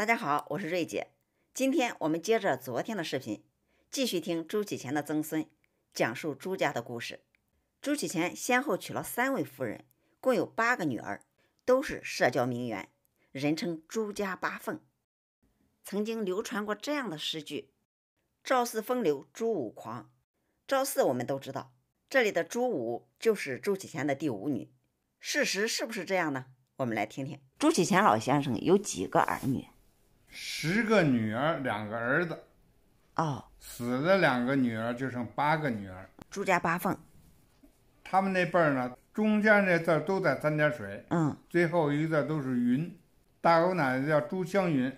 大家好，我是瑞姐。今天我们接着昨天的视频，继续听朱启泉的曾孙讲述朱家的故事。朱启泉先后娶了三位夫人，共有八个女儿，都是社交名媛，人称朱家八凤。曾经流传过这样的诗句：“赵四风流，朱五狂。”赵四我们都知道，这里的朱五就是朱启泉的第五女。事实是不是这样呢？我们来听听朱启泉老先生有几个儿女。十个女儿，两个儿子，哦，死的两个女儿就剩八个女儿。朱家八凤，他们那辈儿呢，中间那字都在三点水，嗯，最后一个字都是云。大姑奶奶叫朱香云，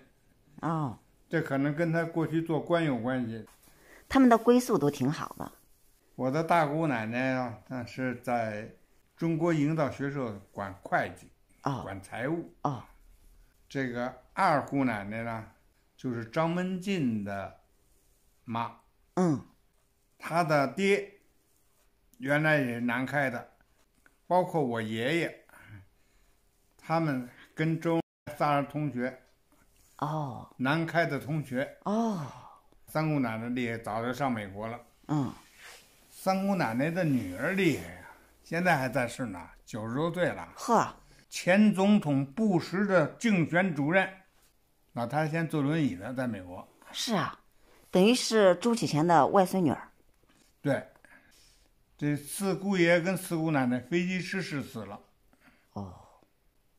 哦，这可能跟她过去做官有关系。他们的归宿都挺好的。我的大姑奶奶啊，是在中国营造学社管会计，啊，管财务，啊，这个。二姑奶奶呢，就是张文静的妈。嗯，她的爹原来也是南开的，包括我爷爷，他们跟周三人同学。哦。南开的同学。哦。三姑奶奶厉害，早就上美国了。嗯。三姑奶奶的女儿厉害呀，现在还在世呢，九十多岁了。呵。前总统布什的竞选主任。那他先坐轮椅呢，在美国。是啊，等于是朱启贤的外孙女儿。对，这四姑爷跟四姑奶奶飞机失事死了。哦。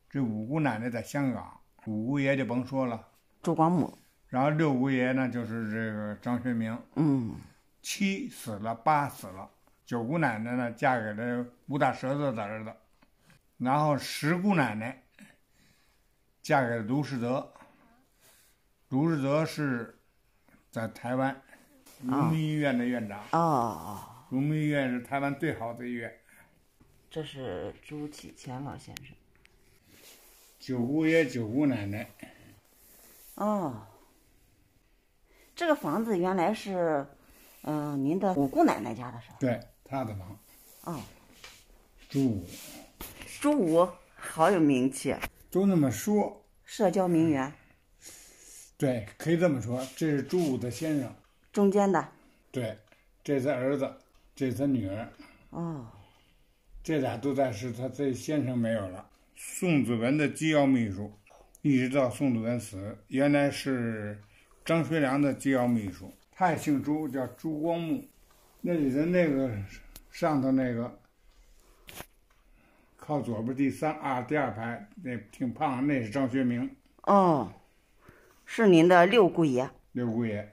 这五姑奶奶在香港，五姑爷就甭说了。朱光母。然后六姑爷呢，就是这个张学明。嗯。七死了，八死了，九姑奶奶呢嫁给了吴大舌头的儿子，然后十姑奶奶嫁给了卢世德。卢志泽是在台湾荣民医院的院长。哦哦荣民医院是台湾最好的医院。这是朱启贤老先生。九姑爷，九姑奶奶。哦。这个房子原来是，嗯，您的五姑奶奶家的是吧？对，她的房。哦。朱五。朱五好有名气。都那么说。社交名媛。对，可以这么说，这是朱武的先生，中间的，对，这是他儿子，这是他女儿，哦，这俩都在是他这先生没有了。宋子文的机要秘书，一直到宋子文死，原来是张学良的机要秘书，他也姓朱，叫朱光木。那里的那个上头那个，靠左边第三啊，第二排那挺胖，那是张学明。哦。是您的六姑爷。六姑爷，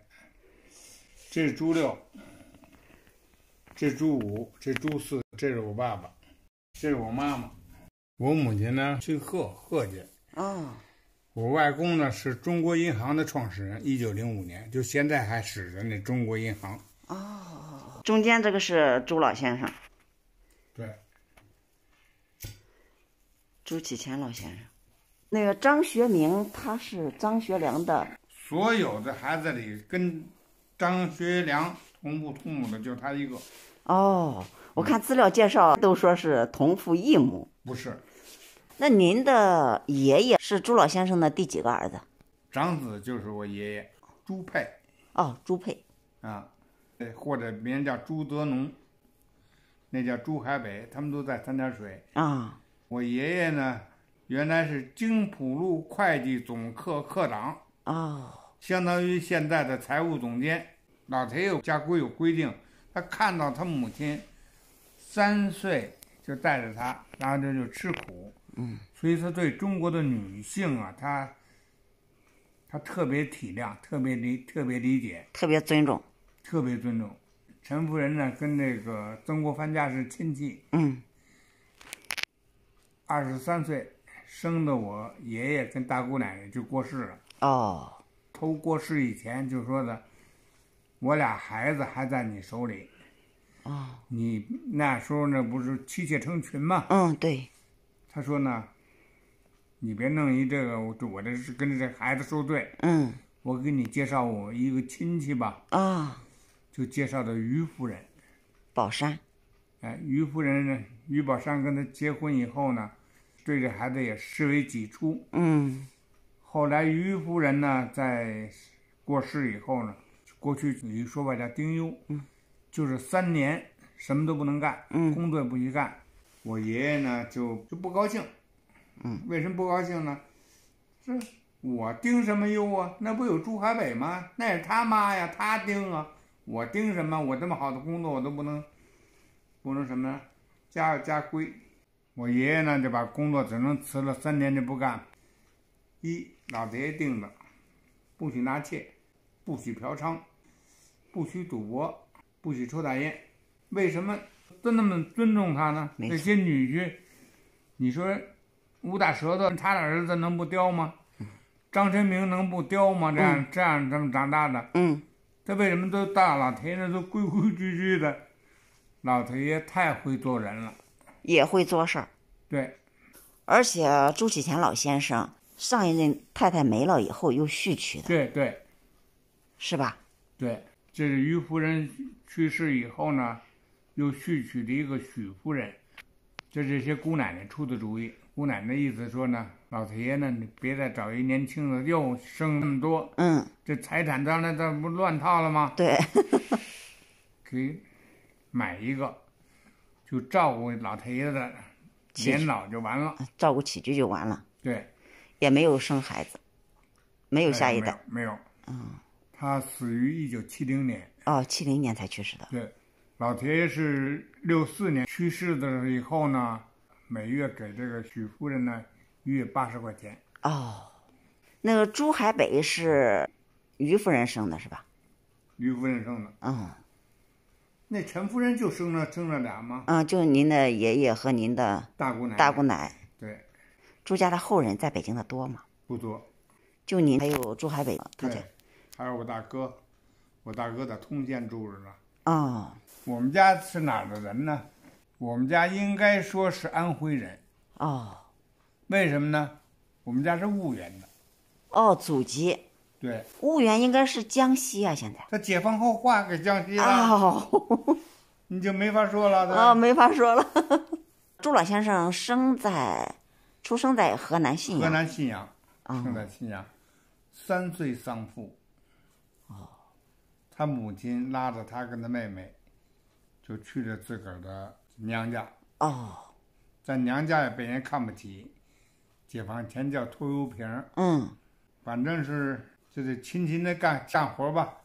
这是朱六，这朱五，这朱四，这是我爸爸，这是我妈妈，我母亲呢姓贺，贺家。啊。我外公呢是中国银行的创始人，一九零五年，就现在还使着那中国银行。哦中间这个是朱老先生。对。朱启贤老先生。那个张学明，他是张学良的所有的孩子里跟张学良同父同母的，就他一个。哦，我看资料介绍都说是同父异母，不是？那您的爷爷是朱老先生的第几个儿子？长子就是我爷爷朱佩。哦，朱佩。啊，或者别人叫朱德农，那叫朱海北，他们都在三点水。啊，我爷爷呢？原来是京浦路会计总科科长啊，相当于现在的财务总监。老有家规有规定，他看到他母亲三岁就带着他，然后他就吃苦。嗯，所以他对中国的女性啊，他他特别体谅，特别理，特别理解，特别尊重，特别尊重。陈夫人呢，跟那个曾国藩家是亲戚。嗯，二十三岁。生的我爷爷跟大姑奶奶就过世了。哦，头过世以前就说的，我俩孩子还在你手里。哦。你那时候那不是妻妾成群吗？嗯，对。他说呢，你别弄一这个，就我这是跟着这孩子受罪。嗯。我给你介绍我一个亲戚吧。啊。就介绍的于夫人。宝山。哎，于夫人于宝山跟他结婚以后呢。对这孩子也视为己出。嗯，后来于夫人呢，在过世以后呢，过去有一说法叫“丁忧”，嗯，就是三年什么都不能干，嗯，工作也不许干。我爷爷呢就就不高兴，嗯，为什么不高兴呢？这我丁什么忧啊？那不有朱海北吗？那是他妈呀，他丁啊，我丁什么？我这么好的工作我都不能，不能什么呢？家有家规。我爷爷呢就把工作只能辞了三年就不干，一老爹爷定的，不许纳妾，不许嫖娼，不许赌博，不许抽大烟。为什么都那么尊重他呢？那些女婿，你说，武大舌头，他的儿子能不刁吗？张春明能不刁吗？这样这样这么长大的，嗯，他为什么都大了，天天都规规矩矩的？老太爷太会做人了。也会做事儿，对，而且朱启贤老先生上一任太太没了以后又续娶的，对对，是吧？对，这是于夫人去世以后呢，又续娶的一个许夫人，这这些姑奶奶出的主意，姑奶奶意思说呢，老太爷呢，你别再找一年轻的，又生那么多，嗯，这财产当然这不乱套了吗？对，给买一个。就照顾老太爷的，年老就完了，照顾起居就完了。对，也没有生孩子，没有下一代，没有。嗯，他死于一九七零年。哦，七零年才去世的。对，老太爷是六四年去世的以后呢，每月给这个许夫人呢，月八十块钱。哦，那个朱海北是于夫人生的是吧？于夫人生的。嗯。那陈夫人就生了生了俩吗？嗯，就您的爷爷和您的大姑奶。大姑奶。对。朱家的后人在北京的多吗？不多。就您还有朱海伟，对。还有我大哥，我大哥在通县住着呢。哦。我们家是哪儿的人呢？我们家应该说是安徽人。哦。为什么呢？我们家是婺源的。哦，祖籍。对，婺源应该是江西啊，现在他解放后划给江西了，你就没法说了啊，没法说了。朱老先生生在，出生在河南信阳，河南信阳，生在信阳，三岁丧父，哦，他母亲拉着他跟他妹妹，就去了自个儿的娘家，哦，在娘家也被人看不起，解放前叫拖油瓶，嗯，反正是。就得勤勤的干干活吧，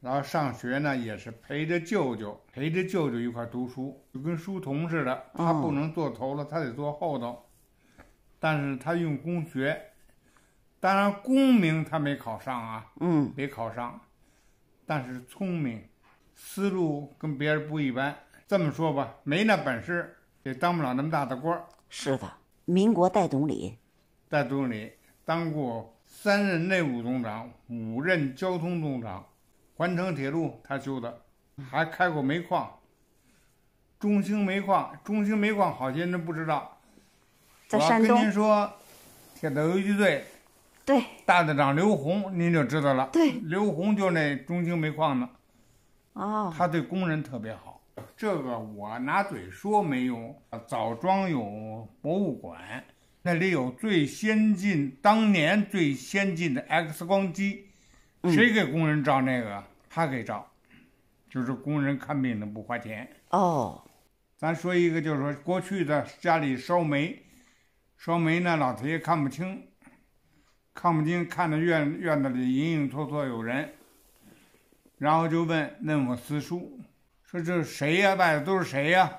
然后上学呢也是陪着舅舅陪着舅舅一块读书，就跟书童似的。他不能坐头了，他得坐后头，但是他用功学。当然，功名他没考上啊，嗯，没考上。但是聪明，思路跟别人不一般。这么说吧，没那本事也当不了那么大的官。是的，民国代总理。代总理当过。三任内务总长，五任交通总长，环城铁路他修的，还开过煤矿，中兴煤矿。中兴煤矿好些人不知道，我跟您说，铁道游击队，对，大队长刘洪，您就知道了。对，刘洪就是那中兴煤矿的，哦，他对工人特别好，这个我拿嘴说没用。枣庄有博物馆。那里有最先进，当年最先进的 X 光机，谁给工人照那个？他给照，就是工人看病的不花钱。哦，咱说一个，就是说过去的家里烧煤，烧煤那老头爷看不清，看不清，看着院院子里影影绰绰有人，然后就问问我四叔说这谁呀？外头都是谁呀？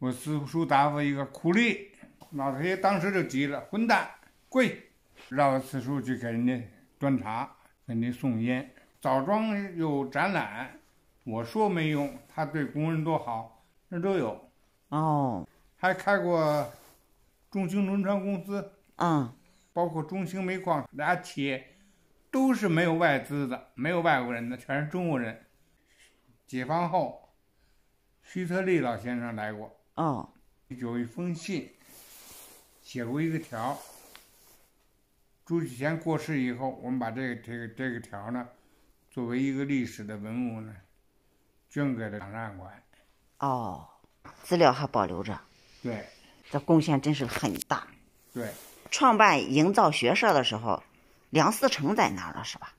我四叔答复一个苦力。老太爷当时就急了：“混蛋，跪！”绕此处去给人家端茶，给人送烟。枣庄有展览，我说没用，他对工人多好，那都有。哦，还开过中兴轮船公司，啊，包括中兴煤矿俩企业，都是没有外资的，没有外国人的，全是中国人。解放后，徐特立老先生来过。哦，有一封信。写过一个条，朱启贤过世以后，我们把这个这个这个条呢，作为一个历史的文物呢，捐给了档案馆。哦，资料还保留着。对，这贡献真是很大。对，创办营造学社的时候，梁思成在那儿了，是吧？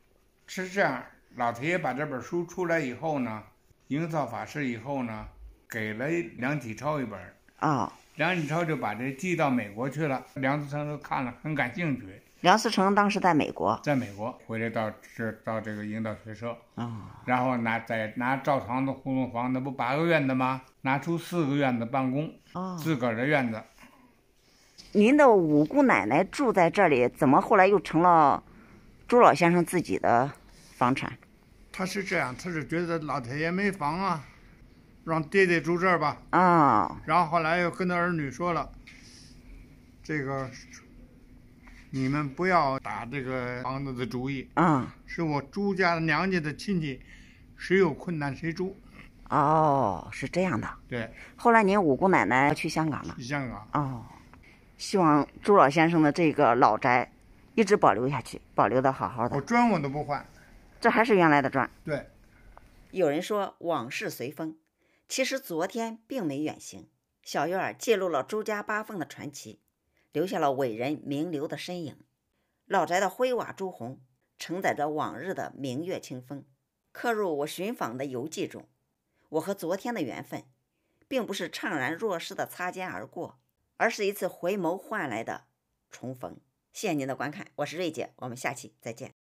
是这样，老太爷把这本书出来以后呢，营造法师以后呢，给了梁启超一本。哦，梁启超就把这寄到美国去了。梁思成都看了，很感兴趣。梁思成当时在美国，在美国回来到这到这个营造学社啊，然后拿在拿赵堂的糊弄房，那不八个院子吗？拿出四个院子办公啊，自个儿的院子。您的五姑奶奶住在这里，怎么后来又成了朱老先生自己的房产？他是这样，他是觉得老太爷没房啊。让爹爹住这儿吧。啊，然后后来又跟他儿女说了，这个你们不要打这个房子的主意。啊，是我朱家娘家的亲戚，谁有困难谁住。哦，是这样的。对。后来您五姑奶奶要去香港了。去香港。哦，希望朱老先生的这个老宅一直保留下去，保留的好好的。我砖我都不换，这还是原来的砖。对。有人说往事随风。其实昨天并没远行，小院儿记录了周家八凤的传奇，留下了伟人名流的身影。老宅的灰瓦朱红，承载着往日的明月清风，刻入我寻访的游记中。我和昨天的缘分，并不是怅然若失的擦肩而过，而是一次回眸换来的重逢。谢谢您的观看，我是瑞姐，我们下期再见。